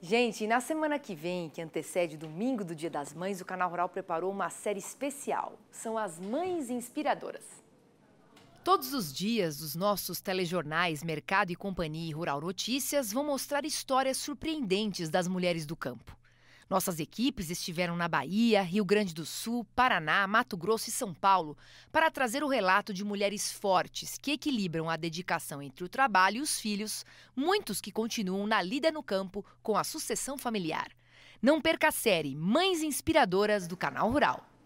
Gente, na semana que vem, que antecede domingo do Dia das Mães, o Canal Rural preparou uma série especial. São as Mães Inspiradoras. Todos os dias, os nossos telejornais Mercado e Companhia e Rural Notícias vão mostrar histórias surpreendentes das mulheres do campo. Nossas equipes estiveram na Bahia, Rio Grande do Sul, Paraná, Mato Grosso e São Paulo para trazer o relato de mulheres fortes que equilibram a dedicação entre o trabalho e os filhos, muitos que continuam na lida no campo com a sucessão familiar. Não perca a série Mães Inspiradoras do Canal Rural.